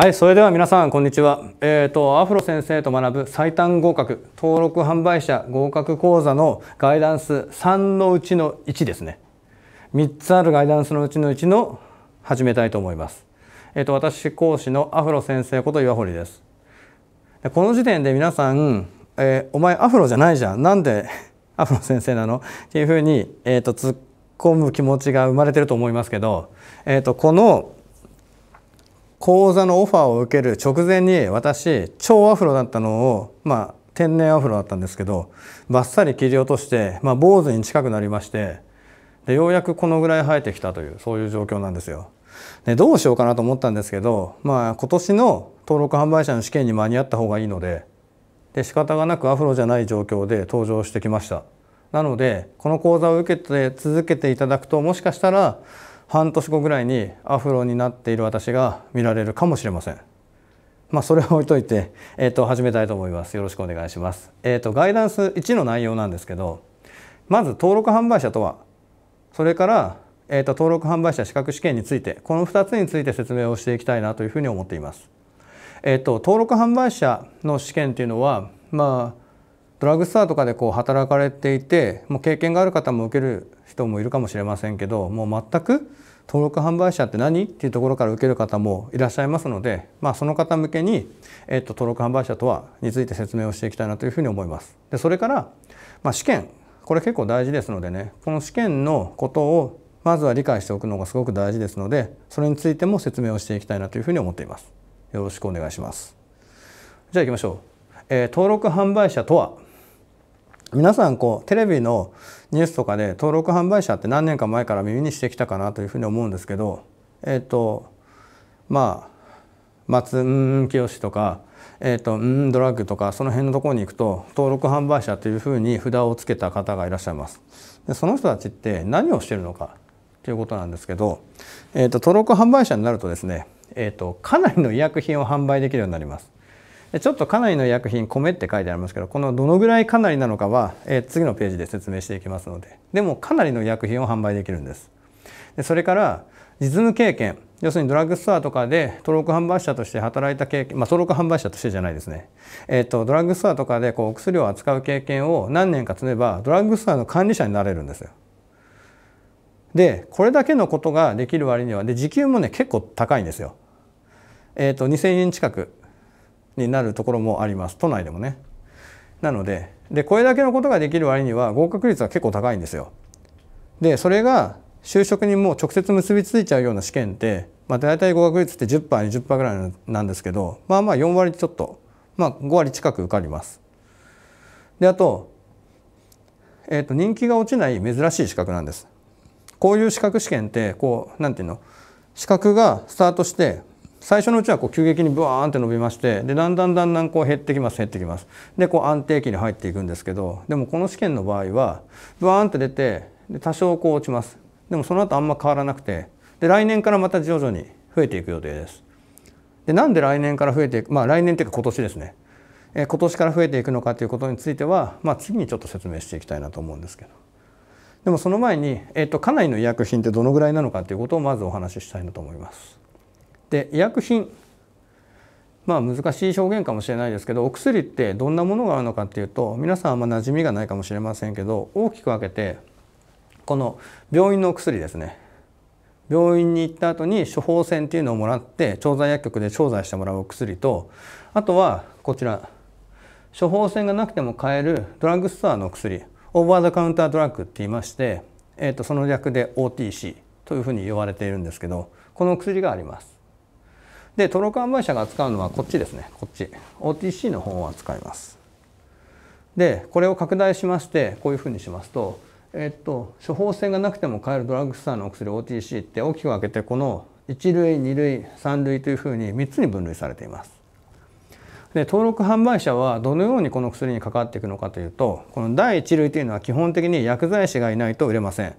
はい、それでは皆さん、こんにちは。えっ、ー、と、アフロ先生と学ぶ最短合格、登録販売者合格講座のガイダンス3のうちの1ですね。3つあるガイダンスのうちの1の始めたいと思います。えっ、ー、と、私講師のアフロ先生こと岩堀です。この時点で皆さん、えー、お前アフロじゃないじゃん。なんで アフロ先生なのっていうふうに、えっ、と、突っ込む気持ちが生まれてると思いますけど、えっ、と、この講座のオファーを受ける直前に私超アフロだったのをまあ天然アフロだったんですけどバッサリ切り落として、まあ、坊主に近くなりましてでようやくこのぐらい生えてきたというそういう状況なんですよ。でどうしようかなと思ったんですけど、まあ、今年の登録販売者の試験に間に合った方がいいのでで仕方がなくアフロじゃない状況で登場してきました。なのでこの講座を受けて続けていただくともしかしたら半年後ぐらいにアフロになっている私が見られるかもしれません。まあ、それを置いといて、えー、と始めたいと思います。よろしくお願いします。えー、とガイダンス1の内容なんですけどまず登録販売者とはそれから、えー、と登録販売者資格試験についてこの2つについて説明をしていきたいなというふうに思っています。えー、と登録販売者の試験というのは、まあドラッグストアとかでこう働かれていてもう経験がある方も受ける人もいるかもしれませんけどもう全く登録販売者って何っていうところから受ける方もいらっしゃいますので、まあ、その方向けに、えっと、登録販売者とはについて説明をしていきたいなというふうに思います。でそれから、まあ、試験これ結構大事ですのでねこの試験のことをまずは理解しておくのがすごく大事ですのでそれについても説明をしていきたいなというふうに思っています。よろしくお願いします。じゃあ行きましょう。えー、登録販売者とは皆さんこうテレビのニュースとかで登録販売者って何年か前から耳にしてきたかなというふうに思うんですけどえっ、ー、とまあ松ん清とか、えーと、んドラッグとかその辺のところに行くと登録販売者というふうに札をつけた方がいらっしゃいます。でその人たちって何をしてるのかということなんですけど、えーと、登録販売者になるとですね、えーとかなりの医薬品を販売できるようになります。ちょっとかなりの医薬品米って書いてありますけどこのどのぐらいかなりなのかは、え次のページで説明していきますのででもかなりの医薬品を販売できるんですでそれから実務経験要するにドラッグストアとかで登録販売者として働いた経験まあ登録販売者としてじゃないですねえっ、とドラッグストアとかでこうお薬を扱う経験を何年か積めばドラッグストアの管理者になれるんですよでこれだけのことができる割にはで時給もね結構高いんですよえっ、と2000円近くになるところもあります都内でもね。なのででこれだけのことができる割には合格率は結構高いんですよ。でそれが就職にもう直接結びついちゃうような試験って、まあ、大体合格率って 10%20% ぐらいなんですけどまあまあ4割ちょっと、まあ、5割近く受かります。であと,、えー、と人気が落ちない珍しい資格なんです。こういう資格試験ってこうなんていうの資格がスタートして最初のうちはこう急激にブワーンって伸びましてでだんだんだんだんこう減ってきます減ってきますでこう安定期に入っていくんですけどでもこの試験の場合はブワーンって出てで多少こう落ちますでもその後あんま変わらなくてで来年からまた徐々に増えていく予定ですでなんで来年から増えていくまあ来年っていうか今年ですねえ今年から増えていくのかということについては、まあ、次にちょっと説明していきたいなと思うんですけどでもその前に、えっと、と家内の医薬品ってどのぐらいなのかということをまずお話ししたいなと思います。で医薬品まあ難しい表現かもしれないですけどお薬ってどんなものがあるのかっていうと皆さんあんま馴染みがないかもしれませんけど大きく分けてこの病院のお薬ですね病院に行った後に処方箋っていうのをもらって調剤薬局で調剤してもらうお薬とあとはこちら処方箋がなくても買えるドラッグストアのお薬オーバー・ザ・カウンタードラッグって言いまして、えー、とその略で OTC というふうに言われているんですけどこのお薬があります。で、トロカン売社が扱うのはこっちですね。こっち。OTC の方を扱います。で、これを拡大しまして、こういうふうにしますと、えっと、処方箋がなくても買えるドラッグストアのお薬 OTC って大きく分けて、この1類、2類、3類というふうに3つに分類されています。で登録販売者はどのようにこの薬に関わっていくのかというとこの第1類というのは基本的に薬剤師がいないと売れません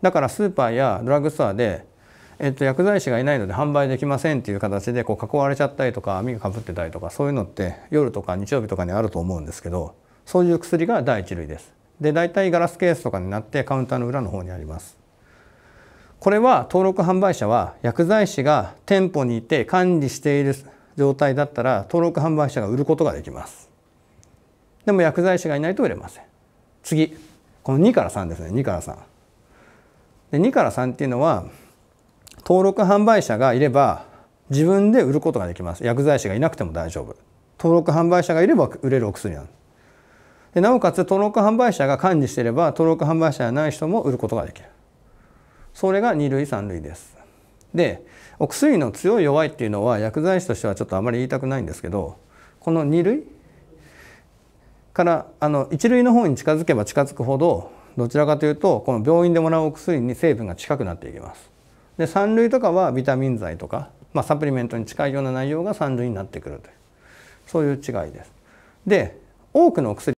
だからスーパーやドラッグストアでえっと、薬剤師がいないので販売できませんっていう形でこう囲われちゃったりとか網がかぶってたりとかそういうのって夜とか日曜日とかにあると思うんですけどそういう薬が第一類です。で大体ガラスケースとかになってカウンターの裏の方にあります。これは登録販売者は薬剤師が店舗にいて管理している状態だったら登録販売者が売ることができます。でも薬剤師がいないと売れません。次この2から3ですね2から3。で2から3っていうのは登録販売者がいれば自分で売ることができます薬剤師がいなくても大丈夫登録販売者がいれば売れるお薬なんでなおかつ登録販売者が管理していれば登録販売者がない人も売ることができるそれが2類3類ですでお薬の強い弱いっていうのは薬剤師としてはちょっとあまり言いたくないんですけどこの2類からあの1類の方に近づけば近づくほどどちらかというとこの病院でもらうお薬に成分が近くなっていきますで三類とかはビタミン剤とか、まあ、サプリメントに近いような内容が三類になってくるというそういう違いです。で多くのお薬